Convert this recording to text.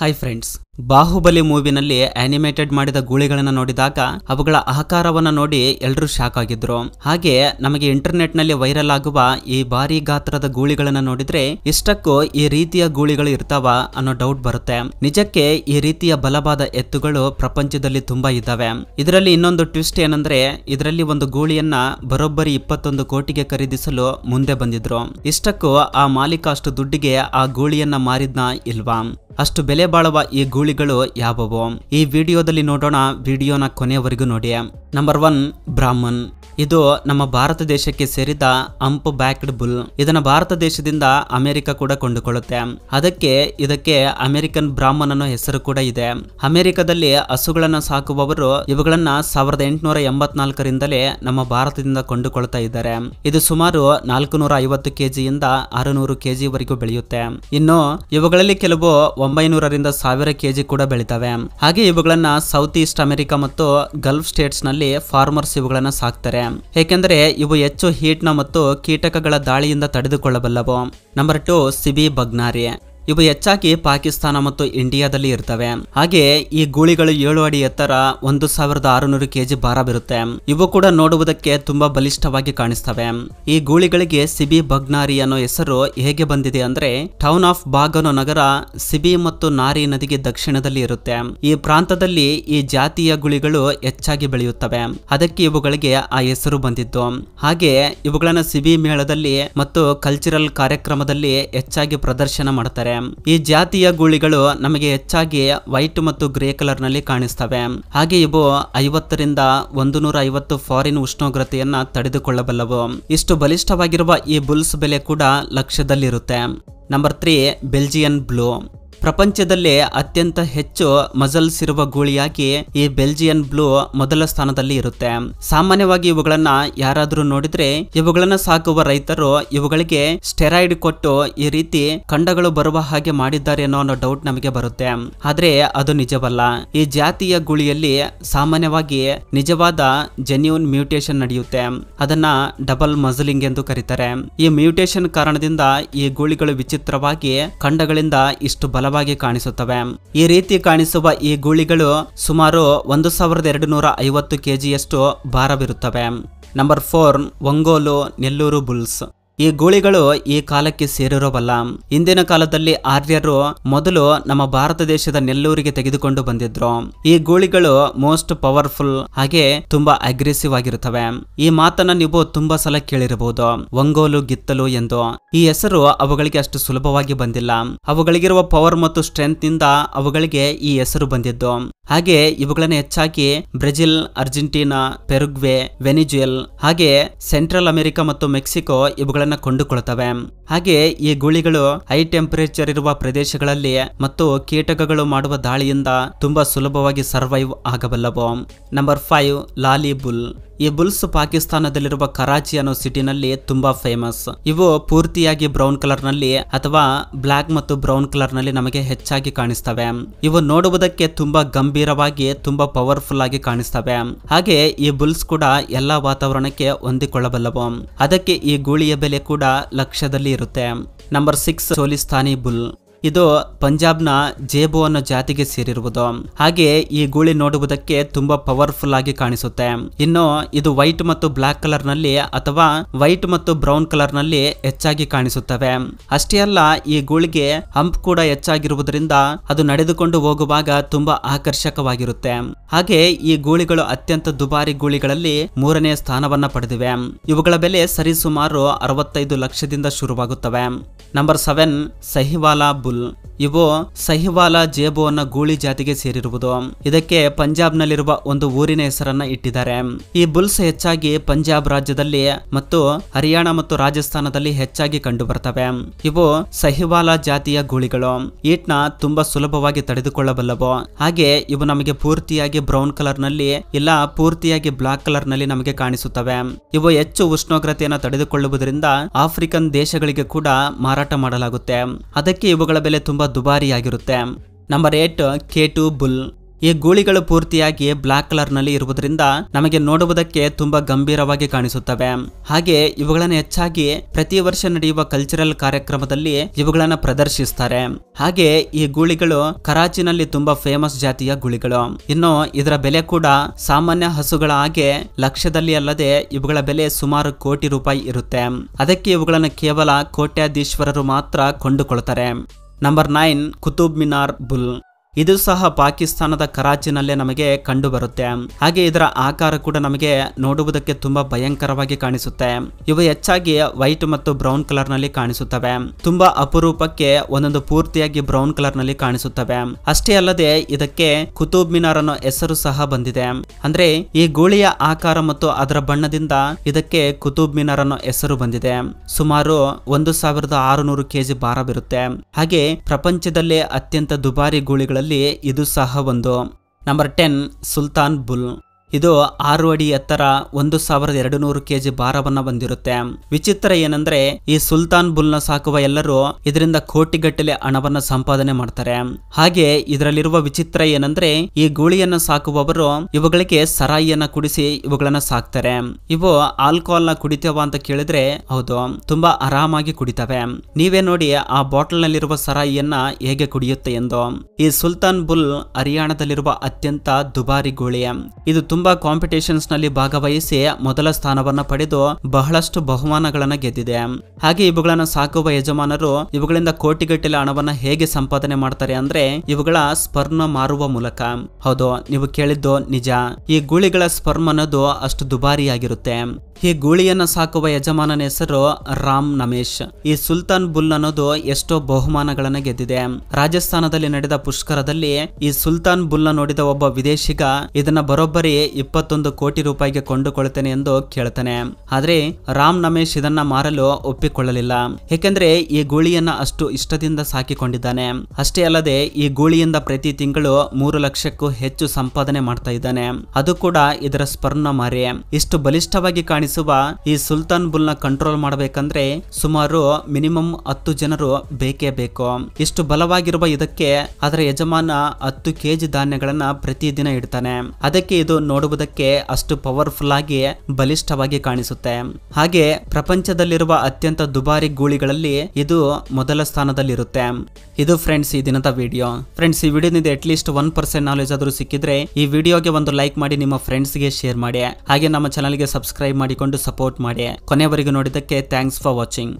hi friends Baahubali ಮೂವಿನಲ್ಲಿ animated ಮಾಡಿದ ಗೂಳಿಗಳನ್ನು ನೋಡಿದಾಗ ಅವುಗಳ ಆಕಾರವನ್ನು ನೋಡಿ ಎಲ್ಲರೂ ಶಾಕ್ ಆಗಿದ್ರು ಹಾಗೆ ನಮಗೆ ಇಂಟರ್ನೆಟ್ ನಲ್ಲಿ ವೈರಲ್ ಆಗುವ ಈ ಭಾರಿ ಗಾತ್ರದ ಗೂಳಿಗಳನ್ನು ನೋಡಿದ್ರೆ ಇಷ್ಟಕ್ಕೂ ಈ ರೀತಿಯ ಗೂಳಿಗಳು ಇರ್ತಾವ ಅನ್ನೋ ಡೌಟ್ ಬರುತ್ತೆ ನಿಜಕ್ಕೆ ಈ ರೀತಿಯ ಬಲವಾದ ಎತ್ತುಗಳು ಪ್ರಪಂಚದಲ್ಲಿ ತುಂಬಾ ಇದ್ದಾವೆ ಇದರಲ್ಲಿ ಇನ್ನೊಂದು ಟ್ವಿಸ್ಟ್ ಏನಂದ್ರೆ ಇದರಲ್ಲಿ ಒಂದು ಗೂಳಿಯನ್ನ ಬರೋಬ್ಬರಿ ಇಪ್ಪತ್ತೊಂದು ಕೋಟಿಗೆ ಖರೀದಿಸಲು ಮುಂದೆ ಬಂದಿದ್ರು ಇಷ್ಟಕ್ಕೂ ಆ ಮಾಲೀಕ ಅಷ್ಟು ದುಡ್ಡಿಗೆ ಆ ಗೂಳಿಯನ್ನ ಮಾರಿದ್ನ ಇಲ್ವಾ ಅಷ್ಟು ಬೆಲೆ ಬಾಳುವ ಈ ಗೂಳಿಗಳು ಯಾವುವು ಈ ವಿಡಿಯೋದಲ್ಲಿ ನೋಡೋಣ ವಿಡಿಯೋನ ಕೊನೆಯವರೆಗೂ ನೋಡಿ ನಂಬರ್ ಒನ್ ಬ್ರಾಹ್ಮನ್ ಇದು ನಮ್ಮ ಭಾರತ ದೇಶಕ್ಕೆ ಸೇರಿದ ಅಂಪ್ ಬ್ಯಾಕ್ಡ್ ಬುಲ್ ಇದನ್ನ ಭಾರತ ದೇಶದಿಂದ ಅಮೆರಿಕ ಕೂಡ ಕೊಂಡುಕೊಳ್ಳುತ್ತೆ ಅದಕ್ಕೆ ಇದಕ್ಕೆ ಅಮೆರಿಕನ್ ಬ್ರಾಹ್ಮನ್ ಅನ್ನೋ ಹೆಸರು ಕೂಡ ಇದೆ ಅಮೆರಿಕದಲ್ಲಿ ಹಸುಗಳನ್ನ ಸಾಕುವವರು ಇವುಗಳನ್ನ ಸಾವಿರದ ಎಂಟುನೂರ ಎಂಬತ್ನಾಲ್ಕರಿಂದಲೇ ನಮ್ಮ ಭಾರತದಿಂದ ಕೊಂಡುಕೊಳ್ತಾ ಇದ್ದಾರೆ ಇದು ಸುಮಾರು ನಾಲ್ಕು ನೂರ ಐವತ್ತು ಕೆಜಿಯಿಂದ ಆರುನೂರು ಕೆಜಿವರೆಗೂ ಬೆಳೆಯುತ್ತೆ ಇನ್ನು ಇವುಗಳಲ್ಲಿ ಕೆಲವು ಒಂಬೈನೂರರಿಂದ ಸಾವಿರ ಕೆಜಿ ಕೂಡ ಬೆಳಿತವೆ ಹಾಗೆ ಇವುಗಳನ್ನ ಸೌತ್ ಈಸ್ಟ್ ಅಮೆರಿಕ ಮತ್ತು ಗಲ್ಫ್ ಸ್ಟೇಟ್ಸ್ ನಲ್ಲಿ ಫಾರ್ಮರ್ಸ್ ಇವುಗಳನ್ನ ಸಾಕ್ತಾರೆ ಏಕೆಂದರೆ ಇವು ಹೆಚ್ಚು ಹೀಟ್ನ ಮತ್ತು ಕೀಟಕಗಳ ದಾಳಿಯಿಂದ ತಡೆದುಕೊಳ್ಳಬಲ್ಲವು ನಂಬರ್ ಟು ಸಿಬಿ ಬಗ್ನಾರಿ ಇವು ಹೆಚ್ಚಾಗಿ ಪಾಕಿಸ್ತಾನ ಮತ್ತು ಇಂಡಿಯಾದಲ್ಲಿ ಇರ್ತವೆ ಹಾಗೆ ಈ ಗೂಳಿಗಳು ಏಳು ಅಡಿ ಎತ್ತರ ಒಂದು ಸಾವಿರದ ಆರುನೂರು ಕೆಜಿ ಭಾರ ಬಿರುತ್ತೆ ಇವು ಕೂಡ ನೋಡುವುದಕ್ಕೆ ತುಂಬಾ ಬಲಿಷ್ಠವಾಗಿ ಕಾಣಿಸ್ತವೆ ಈ ಗೂಳಿಗಳಿಗೆ ಸಿಬಿ ಬಗ್ನಾರಿ ಅನ್ನೋ ಹೆಸರು ಹೇಗೆ ಬಂದಿದೆ ಅಂದ್ರೆ ಟೌನ್ ಆಫ್ ಬಾಗನೋ ನಗರ ಸಿಬಿ ಮತ್ತು ನಾರಿ ನದಿಗೆ ದಕ್ಷಿಣದಲ್ಲಿ ಇರುತ್ತೆ ಈ ಪ್ರಾಂತದಲ್ಲಿ ಈ ಜಾತಿಯ ಗುಳಿಗಳು ಹೆಚ್ಚಾಗಿ ಬೆಳೆಯುತ್ತವೆ ಅದಕ್ಕೆ ಇವುಗಳಿಗೆ ಆ ಹೆಸರು ಬಂದಿತ್ತು ಹಾಗೆ ಇವುಗಳನ್ನ ಸಿಬಿ ಮೇಳದಲ್ಲಿ ಮತ್ತು ಕಲ್ಚರಲ್ ಕಾರ್ಯಕ್ರಮದಲ್ಲಿ ಹೆಚ್ಚಾಗಿ ಪ್ರದರ್ಶನ ಮಾಡುತ್ತಾರೆ ಈ ಜಾತಿಯ ಗೂಳಿಗಳು ನಮಗೆ ಹೆಚ್ಚಾಗಿ ವೈಟ್ ಮತ್ತು ಗ್ರೇ ಕಲರ್ ನಲ್ಲಿ ಕಾಣಿಸ್ತವೆ ಹಾಗೆ ಇವು ಐವತ್ತರಿಂದ ಒಂದು ನೂರ ಐವತ್ತು ಫಾರಿನ್ ಉಷ್ಣೋಗ್ರತೆಯನ್ನ ತಡೆದುಕೊಳ್ಳಬಲ್ಲವು ಇಷ್ಟು ಬಲಿಷ್ಠವಾಗಿರುವ ಈ ಬುಲ್ಸ್ ಬೆಲೆ ಕೂಡ ಲಕ್ಷ್ಯದಲ್ಲಿರುತ್ತೆ ನಂಬರ್ ತ್ರೀ ಬೆಲ್ಜಿಯನ್ ಬ್ಲೂ ಪ್ರಪಂಚದಲ್ಲಿ ಅತ್ಯಂತ ಹೆಚ್ಚು ಮಜಲ್ಸ್ ಇರುವ ಗೂಳಿಯಾಗಿ ಈ ಬೆಲ್ಜಿಯನ್ ಬ್ಲೂ ಮೊದಲ ಸ್ಥಾನದಲ್ಲಿ ಇರುತ್ತೆ ಸಾಮಾನ್ಯವಾಗಿ ಇವುಗಳನ್ನ ಯಾರಾದರೂ ನೋಡಿದ್ರೆ ಇವುಗಳನ್ನ ಸಾಕುವ ರೈತರು ಇವುಗಳಿಗೆ ಸ್ಟೆರಾಯ್ಡ್ ಕೊಟ್ಟು ಈ ರೀತಿ ಖಂಡಗಳು ಬರುವ ಹಾಗೆ ಮಾಡಿದ್ದಾರೆ ಅನ್ನೋ ಒಂದು ಡೌಟ್ ನಮಗೆ ಬರುತ್ತೆ ಆದ್ರೆ ಅದು ನಿಜವಲ್ಲ ಈ ಜಾತಿಯ ಗುಳಿಯಲ್ಲಿ ಸಾಮಾನ್ಯವಾಗಿ ನಿಜವಾದ ಜೆನ್ಯೂನ್ ಮ್ಯೂಟೇಶನ್ ನಡೆಯುತ್ತೆ ಅದನ್ನ ಡಬಲ್ ಮಜಲಿಂಗ್ ಎಂದು ಕರೀತಾರೆ ಈ ಮ್ಯೂಟೇಶನ್ ಕಾರಣದಿಂದ ಈ ಗೂಳಿಗಳು ವಿಚಿತ್ರವಾಗಿ ಖಂಡಗಳಿಂದ ಇಷ್ಟು ಬಲ ಬಲವಾಗಿ ಕಾಣಿಸುತ್ತವೆ ಈ ರೀತಿ ಕಾಣಿಸುವ ಈ ಗೂಳಿಗಳು ಸುಮಾರು ಒಂದು ಸಾವಿರದ ಎರಡು ನೂರ ಐವತ್ತು ಕೆಜಿಯಷ್ಟು ಭಾರವಿರುತ್ತವೆ number four Ongole Nellore bulls ಈ ಗೂಳಿಗಳು ಈ ಕಾಲಕ್ಕೆ ಸೇರಿರೋವಲ್ಲ ಇಂದಿನ ಕಾಲದಲ್ಲಿ ಆರ್ಯರು ಮೊದಲು ನಮ್ಮ ಭಾರತ ದೇಶದ ನೆಲ್ಲೂರಿಗೆ ತೆಗೆದುಕೊಂಡು ಬಂದಿದ್ರು ಈ ಗೂಳಿಗಳು ಮೋಸ್ಟ್ ಪವರ್ಫುಲ್ ಹಾಗೆ ತುಂಬಾ ಅಗ್ರೆಸಿವ್ ಆಗಿರುತ್ತವೆ ಈ ಮಾತನ್ನ ನೀವು ತುಂಬಾ ಸಲ ಕೇಳಿರಬಹುದು ಒಂಗೋಲು ಗಿತ್ತಲು ಎಂದು ಈ ಹೆಸರು ಅವುಗಳಿಗೆ ಅಷ್ಟು ಸುಲಭವಾಗಿ ಬಂದಿಲ್ಲ ಅವುಗಳಿಗಿರುವ ಪವರ್ ಮತ್ತು ಸ್ಟ್ರೆಂತ್ ನಿಂದ ಅವುಗಳಿಗೆ ಈ ಹೆಸರು ಬಂದಿದ್ದು ಹಾಗೆ ಇವುಗಳನ್ನು ಹೆಚ್ಚಾಗಿ ಬ್ರೆಜಿಲ್ ಅರ್ಜೆಂಟೀನಾ ಪೆರುಗ್ವೆ ವೆನಿಜುಯಲ್ ಹಾಗೆ ಸೆಂಟ್ರಲ್ ಅಮೆರಿಕ ಮತ್ತು ಮೆಕ್ಸಿಕೋ ಇವುಗಳನ್ನು ಗುಳಿಗಳನ್ನು ಹಾಗೆ ಈ ಗುಳಿಗಳು ಹೈ ಟೆಂಪರೇಚರ್ ಇರುವ ಪ್ರದೇಶಗಳಲ್ಲಿ ಮತ್ತು ಕೀಟಕಗಳು ಮಾಡುವ ದಾಳಿಯಿಂದ ತುಂಬಾ ಸುಲಭವಾಗಿ ಸರ್ವೈವ್ ಆಗಬಲ್ಲವು ನಂಬರ್ ಫೈವ್ ಲಾಲಿ ಬುಲ್ ಈ ಬುಲ್ಸ್ ಪಾಕಿಸ್ತಾನದಲ್ಲಿರುವ ಕರಾಚಿ ಅನ್ನೋ ಸಿಟಿನಲ್ಲಿ ತುಂಬಾ ಫೇಮಸ್ ಇವು ಪೂರ್ತಿಯಾಗಿ ಬ್ರೌನ್ ಕಲರ್ ನಲ್ಲಿ ಅಥವಾ ಬ್ಲಾಕ್ ಮತ್ತು ಬ್ರೌನ್ ಕಲರ್ ನಲ್ಲಿ ನಮಗೆ ಹೆಚ್ಚಾಗಿ ಕಾಣಿಸ್ತವೆ ಇವು ನೋಡುವುದಕ್ಕೆ ತುಂಬಾ ಗಂಭೀರವಾಗಿ ತುಂಬಾ ಪವರ್ಫುಲ್ ಆಗಿ ಕಾಣಿಸ್ತವೆ ಹಾಗೆ ಈ ಬುಲ್ಸ್ ಕೂಡ ಎಲ್ಲಾ ವಾತಾವರಣಕ್ಕೆ ಹೊಂದಿಕೊಳ್ಳಬಲ್ಲವು ಅದಕ್ಕೆ ಈ ಗೂಳಿಯ ಬೆಲೆ ಕೂಡ ಲಕ್ಷ್ಯದಲ್ಲಿ ಇರುತ್ತೆ ನಂಬರ್ ಸಿಕ್ಸ್ ಸೋಲಿಸ್ತಾನಿ ಬುಲ್ ಇದು ಪಂಜಾಬ್ನ ಜೇಬು ಅನ್ನೋ ಜಾತಿಗೆ ಸೇರಿರುವುದು ಹಾಗೆ ಈ ಗೂಳಿ ನೋಡುವುದಕ್ಕೆ ತುಂಬಾ ಪವರ್ಫುಲ್ ಆಗಿ ಕಾಣಿಸುತ್ತೆ ಇನ್ನು ಇದು ವೈಟ್ ಮತ್ತು ಬ್ಲಾಕ್ ಕಲರ್ ನಲ್ಲಿ ಅಥವಾ ವೈಟ್ ಮತ್ತು ಬ್ರೌನ್ ಕಲರ್ ನಲ್ಲಿ ಹೆಚ್ಚಾಗಿ ಕಾಣಿಸುತ್ತವೆ ಅಷ್ಟೇ ಅಲ್ಲ ಈ ಗೂಳಿಗೆ ಹಂಪ್ ಕೂಡ ಹೆಚ್ಚಾಗಿರುವುದರಿಂದ ಅದು ನಡೆದುಕೊಂಡು ಹೋಗುವಾಗ ತುಂಬಾ ಆಕರ್ಷಕವಾಗಿರುತ್ತೆ ಹಾಗೆ ಈ ಗೂಳಿಗಳು ಅತ್ಯಂತ ದುಬಾರಿ ಗೂಳಿಗಳಲ್ಲಿ ಮೂರನೇ ಸ್ಥಾನವನ್ನ ಪಡೆದಿವೆ ಇವುಗಳ ಬೆಲೆ ಸರಿಸುಮಾರು ಅರವತ್ತೈದು ಲಕ್ಷದಿಂದ ಶುರುವಾಗುತ್ತವೆ ನಂಬರ್ ಸೆವೆನ್ ಸಹಿವಾಲಾ كل ಇವು ಸಹಿವಾಲ ಜೇಬು ಅನ್ನ ಗೂಳಿ ಜಾತಿಗೆ ಸೇರಿರುವುದು ಇದಕ್ಕೆ ಪಂಜಾಬ್ ನಲ್ಲಿರುವ ಒಂದು ಊರಿನ ಹೆಸರನ್ನ ಇಟ್ಟಿದ್ದಾರೆ ಈ ಬುಲ್ಸ್ ಹೆಚ್ಚಾಗಿ ಪಂಜಾಬ್ ರಾಜ್ಯದಲ್ಲಿ ಮತ್ತು ಹರಿಯಾಣ ಮತ್ತು ರಾಜಸ್ಥಾನದಲ್ಲಿ ಹೆಚ್ಚಾಗಿ ಕಂಡು ಬರ್ತವೆ ಇವು ಸಹಿವಾಲ ಜಾತಿಯ ಗೂಳಿಗಳು ಈಟ್ನ ತುಂಬಾ ಸುಲಭವಾಗಿ ತಡೆದುಕೊಳ್ಳಬಲ್ಲವು ಹಾಗೆ ಇವು ನಮಗೆ ಪೂರ್ತಿಯಾಗಿ ಬ್ರೌನ್ ಕಲರ್ ನಲ್ಲಿ ಇಲ್ಲ ಪೂರ್ತಿಯಾಗಿ ಬ್ಲಾಕ್ ಕಲರ್ ನಲ್ಲಿ ನಮಗೆ ಕಾಣಿಸುತ್ತವೆ ಇವು ಹೆಚ್ಚು ಉಷ್ಣೋಗ್ರತೆಯನ್ನು ತಡೆದುಕೊಳ್ಳುವುದರಿಂದ ಆಫ್ರಿಕನ್ ದೇಶಗಳಿಗೆ ಕೂಡ ಮಾರಾಟ ಮಾಡಲಾಗುತ್ತೆ ಅದಕ್ಕೆ ಇವುಗಳ ಬೆಲೆ ತುಂಬಾ ದುಬಾರಿಯಾಗಿರುತ್ತೆ number eight K two bull ಈ ಗೂಳಿಗಳು ಪೂರ್ತಿಯಾಗಿ ಬ್ಲಾಕ್ ಕಲರ್ನಲ್ಲಿ ಇರುವುದರಿಂದ ನಮಗೆ ನೋಡುವುದಕ್ಕೆ ತುಂಬಾ ಗಂಭೀರವಾಗಿ ಕಾಣಿಸುತ್ತವೆ ಹಾಗೆ ಇವುಗಳನ್ನು ಹೆಚ್ಚಾಗಿ ಪ್ರತಿ ವರ್ಷ ನಡೆಯುವ ಕಲ್ಚರಲ್ ಕಾರ್ಯಕ್ರಮದಲ್ಲಿ ಇವುಗಳನ್ನು ಪ್ರದರ್ಶಿಸ್ತಾರೆ ಹಾಗೆ ಈ ಗೂಳಿಗಳು ಕರಾಚಿನಲ್ಲಿ ತುಂಬಾ ಫೇಮಸ್ ಜಾತಿಯ ಗೂಳಿಗಳು ಇನ್ನು ಇದರ ಬೆಲೆ ಕೂಡ ಸಾಮಾನ್ಯ ಹಸುಗಳ ಹಾಗೆ ಲಕ್ಷದಲ್ಲಿ ಅಲ್ಲದೆ ಇವುಗಳ ಬೆಲೆ ಸುಮಾರು ಕೋಟಿ ರೂಪಾಯಿ ಇರುತ್ತೆ ಅದಕ್ಕೆ ಇವುಗಳನ್ನು ಕೇವಲ ಕೋಟ್ಯಾಧೀಶ್ವರರು ಮಾತ್ರ ಕೊಂಡುಕೊಳ್ತಾರೆ Number 9 Kutub Minar Bul ಇದು ಸಹ ಪಾಕಿಸ್ತಾನದ ಕರಾಚಿನಲ್ಲೇ ನಮಗೆ ಕಂಡು ಬರುತ್ತೆ ಹಾಗೆ ಇದರ ಆಕಾರ ಕೂಡ ನಮಗೆ ನೋಡುವುದಕ್ಕೆ ತುಂಬಾ ಭಯಂಕರವಾಗಿ ಕಾಣಿಸುತ್ತೆ ಇವು ಹೆಚ್ಚಾಗಿ ವೈಟ್ ಮತ್ತು ಬ್ರೌನ್ ಕಲರ್ ನಲ್ಲಿ ಕಾಣಿಸುತ್ತವೆ ತುಂಬಾ ಅಪರೂಪಕ್ಕೆ ಒಂದೊಂದು ಪೂರ್ತಿಯಾಗಿ ಬ್ರೌನ್ ಕಲರ್ ನಲ್ಲಿ ಕಾಣಿಸುತ್ತವೆ ಅಷ್ಟೇ ಅಲ್ಲದೆ ಇದಕ್ಕೆ ಕುತೂಬ್ ಮಿನಾರ್ ಅನ್ನೋ ಹೆಸರು ಸಹ ಬಂದಿದೆ ಅಂದ್ರೆ ಈ ಗೂಳಿಯ ಆಕಾರ ಮತ್ತು ಅದರ ಬಣ್ಣದಿಂದ ಇದಕ್ಕೆ ಕುತೂಬ್ ಮಿನಾರ್ ಅನ್ನೋ ಹೆಸರು ಬಂದಿದೆ ಸುಮಾರು ಒಂದು ಸಾವಿರದ ಆರುನೂರು ಕೆಜಿ ಭಾರ ಬಿರುತ್ತೆ ಹಾಗೆ ಪ್ರಪಂಚದಲ್ಲೇ ಅತ್ಯಂತ ದುಬಾರಿ ಗೂಳಿಗಳು ಕಾಲದಲ್ಲಿ ಇದು ಸಹ ಒಂದು ನಂಬರ್ ಟೆನ್ ಸುಲ್ತಾನ್ ಬುಲ್ ಇದು ಆರು ಅಡಿ ಎತ್ತರ ಒಂದು ಸಾವಿರದ ಎರಡು ನೂರು ಕೆಜಿ ಭಾರವನ್ನ ಬಂದಿರುತ್ತೆ ವಿಚಿತ್ರ ಏನಂದ್ರೆ ಈ ಸುಲ್ತಾನ್ ಬುಲ್ನ ಸಾಕುವ ಎಲ್ಲರೂ ಇದರಿಂದ ಕೋಟಿಗಟ್ಟಲೆ ಹಣವನ್ನ ಸಂಪಾದನೆ ಮಾಡ್ತಾರೆ ಹಾಗೆ ಇದರಲ್ಲಿರುವ ವಿಚಿತ್ರ ಏನಂದ್ರೆ ಈ ಗೂಳಿಯನ್ನ ಸಾಕುವವರು ಇವುಗಳಿಗೆ ಸರಾಯಿಯನ್ನ ಕುಡಿಸಿ ಇವುಗಳನ್ನ ಸಾಕ್ತಾರೆ ಇವು ಆಲ್ಕೋಹಾಲ್ ನ ಕುಡಿತೇವ ಅಂತ ಕೇಳಿದ್ರೆ ಹೌದು ತುಂಬಾ ಆರಾಮಾಗಿ ಕುಡಿತವೆ ನೀವೇ ನೋಡಿ ಆ ಬಾಟಲ್ ನಲ್ಲಿರುವ ಸರಾಯಿಯನ್ನ ಹೇಗೆ ಕುಡಿಯುತ್ತೆ ಎಂದು ಈ ಸುಲ್ತಾನ್ ಬುಲ್ ಹರಿಯಾಣದಲ್ಲಿರುವ ಅತ್ಯಂತ ದುಬಾರಿ ಗೂಳಿ ಇದು ತುಂಬಾ ನಲ್ಲಿ ಭಾಗವಹಿಸಿ ಮೊದಲ ಸ್ಥಾನವನ್ನ ಪಡೆದು ಬಹಳಷ್ಟು ಬಹುಮಾನಗಳನ್ನ ಗೆದ್ದಿದೆ ಹಾಗೆ ಇವುಗಳನ್ನು ಸಾಕುವ ಯಜಮಾನರು ಇವುಗಳಿಂದ ಕೋಟಿಗಟ್ಟಲೆ ಹಣವನ್ನ ಹೇಗೆ ಸಂಪಾದನೆ ಮಾಡ್ತಾರೆ ಅಂದ್ರೆ ಇವುಗಳ ಸ್ಪರ್ಮ ಮಾರುವ ಮೂಲಕ ಹೌದು ನೀವು ಕೇಳಿದ್ದು ನಿಜ ಈ ಗೂಳಿಗಳ ಸ್ಪರ್ಮ್ ಅನ್ನೋದು ಅಷ್ಟು ದುಬಾರಿಯಾಗಿರುತ್ತೆ ಈ ಗೂಳಿಯನ್ನ ಸಾಕುವ ಯಜಮಾನನ ಹೆಸರು ರಾಮ್ ನಮೇಶ್ ಈ ಸುಲ್ತಾನ್ ಬುಲ್ ಅನ್ನೋದು ಎಷ್ಟೋ ಬಹುಮಾನಗಳನ್ನ ಗೆದ್ದಿದೆ ರಾಜಸ್ಥಾನದಲ್ಲಿ ನಡೆದ ಪುಷ್ಕರದಲ್ಲಿ ಈ ಸುಲ್ತಾನ್ ಬುಲ್ನ ನೋಡಿದ ಒಬ್ಬ ವಿದೇಶಿಗ ಇದನ್ನ ಬರೋಬ್ಬರಿ ಇಪ್ಪತ್ತೊಂದು ಕೋಟಿ ರೂಪಾಯಿಗೆ ಕೊಂಡುಕೊಳ್ತೇನೆ ಎಂದು ಕೇಳ್ತಾನೆ ಆದ್ರೆ ರಾಮ್ ನಮೇಶ್ ಇದನ್ನ ಮಾರಲು ಒಪ್ಪಿಕೊಳ್ಳಲಿಲ್ಲ ಏಕೆಂದ್ರೆ ಈ ಗೂಳಿಯನ್ನ ಅಷ್ಟು ಇಷ್ಟದಿಂದ ಸಾಕಿಕೊಂಡಿದ್ದಾನೆ ಅಷ್ಟೇ ಅಲ್ಲದೆ ಈ ಗೂಳಿಯಿಂದ ಪ್ರತಿ ತಿಂಗಳು ಮೂರು ಲಕ್ಷಕ್ಕೂ ಹೆಚ್ಚು ಸಂಪಾದನೆ ಮಾಡ್ತಾ ಇದ್ದಾನೆ ಅದು ಕೂಡ ಇದರ ಸ್ಪರ್ಣ ಮಾರಿ ಇಷ್ಟು ಬಲಿಷ್ಠವಾಗಿ ಕಾಣಿಸುವ ಈ ಸುಲ್ತಾನ್ ಬುಲ್ ನ ಕಂಟ್ರೋಲ್ ಮಾಡಬೇಕಂದ್ರೆ ಸುಮಾರು ಮಿನಿಮಮ್ ಹತ್ತು ಜನರು ಬೇಕೇ ಬೇಕು ಇಷ್ಟು ಬಲವಾಗಿರುವ ಇದಕ್ಕೆ ಅದರ ಯಜಮಾನ ಹತ್ತು ಕೆಜಿ ಧಾನ್ಯಗಳನ್ನ ಪ್ರತಿದಿನ ಇಡ್ತಾನೆ ಅದಕ್ಕೆ ಇದು ನೋಡ್ ನೋಡುವುದಕ್ಕೆ ಅಷ್ಟು ಪವರ್ಫುಲ್ ಆಗಿ ಬಲಿಷ್ಠವಾಗಿ ಕಾಣಿಸುತ್ತೆ ಹಾಗೆ ಪ್ರಪಂಚದಲ್ಲಿರುವ ಅತ್ಯಂತ ದುಬಾರಿ ಗೂಳಿಗಳಲ್ಲಿ ಇದು ಮೊದಲ ಸ್ಥಾನದಲ್ಲಿರುತ್ತೆ ಇದು ಫ್ರೆಂಡ್ಸ್ ಈ ದಿನದ ವಿಡಿಯೋ ಫ್ರೆಂಡ್ಸ್ ಈ video at one percent knowledge ಆದರೂ ಸಿಕ್ಕಿದ್ರೆ ಈ ವಿಡಿಯೋಗೆ ಒಂದು ಲೈಕ್ ಮಾಡಿ ನಿಮ್ಮ ಫ್ರೆಂಡ್ಸ್ ಗೆ ಶೇರ್ ಮಾಡಿ ಹಾಗೆ ನಮ್ಮ ಚಾನಲ್ಗೆ ಸಬ್ಸ್ಕ್ರೈಬ್ ಮಾಡಿಕೊಂಡು ಸಪೋರ್ಟ್ ಮಾಡಿ ಕೊನೆವರೆಗೂ ನೋಡಿದ್ದಕ್ಕೆ ಥ್ಯಾಂಕ್ಸ್ ಫಾರ್ ವಾಚಿಂಗ್